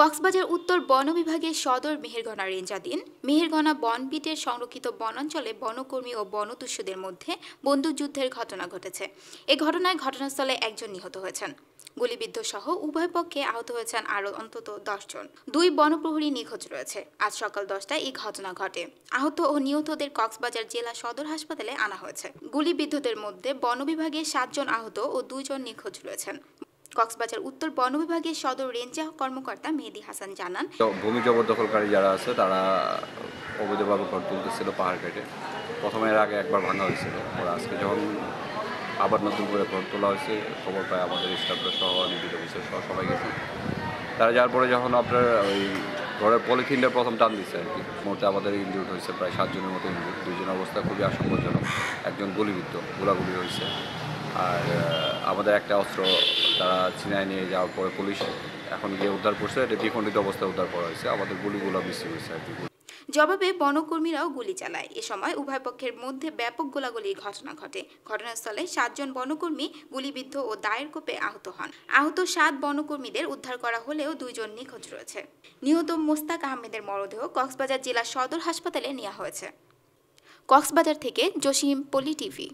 কক্সবাজার উত্তর বন বিভাগের সদর মেহেরগনা রেঞ্জাধীন মেহেরগনা বনপিটের সংরক্ষিত বনাঞ্চলে বনকর্মী ও বনতুষ্যদের মধ্যে বন্দুকযুদ্ধের ঘটনা ঘটেছে এ ঘটনায় ঘটনাস্থলে একজন নিহত হয়েছেন গুলিবিদ্ধ সহ উভয় পক্ষে আহত হয়েছেন আরও অন্তত দশজন দুই বনপ্রহরী নিখোঁজ রয়েছে আজ সকাল দশটায় এই ঘটনা ঘটে আহত ও নিহতদের কক্সবাজার জেলা সদর হাসপাতালে আনা হয়েছে গুলিবিদ্ধদের মধ্যে বন বিভাগে সাতজন আহত ও দুইজন নিখোঁজ রয়েছেন কক্সবাজার উত্তর বন বিভাগের সদর রেঞ্জ কর্মকর্তা মেহেদি হাসান জানান ভূমি জবরদখলকারী যারা আছে তারা অবৈধভাবে ঘর তুলতেছিল পাহাড় কেটে প্রথমে এর আগে একবার ভাঙা হয়েছিল আজকে যখন আবার নতুন করে ঘর তোলা হয়েছে খবর পায় আমাদের স্টাফরা সহ নিবিড় অফিসার সহ সবাই গেছে তারা যাওয়ার পরে যখন আপনার ওই ঘরের পলিথিনটা প্রথম টান দিচ্ছে আর কি মুহূর্তে আমাদের ইনজুর হয়েছে প্রায় সাতজনের মতো ইনজুর দুইজনের অবস্থা খুবই আশঙ্কাজনক একজন গুলিবিদ্ধ গোলাগুলি হয়েছে আর আমাদের একটা অস্ত্র তারা চিনায় নিয়ে যাওয়ার পরে পুলিশ এখন গিয়ে উদ্ধার করছে এটা বিখণ্ডিত অবস্থায় উদ্ধার করা হয়েছে আমাদের গুলিগুলো বেশি হয়েছে আর কি জবাবে বনকর্মীরাও গুলি চালায় এ সময় উভয় পক্ষের মধ্যে ব্যাপক গোলাগুলির ঘটনা ঘটে ঘটনাস্থলে সাতজন বনকর্মী গুলিবিদ্ধ ও দায়ের কোপে আহত হন আহত সাত বনকর্মীদের উদ্ধার করা হলেও দুইজন নিখোঁজ রয়েছে নিহত মোস্তাক আহমেদের মরদেহ কক্সবাজার জেলা সদর হাসপাতালে নেওয়া হয়েছে কক্সবাজার থেকে জসিম পলি টিভি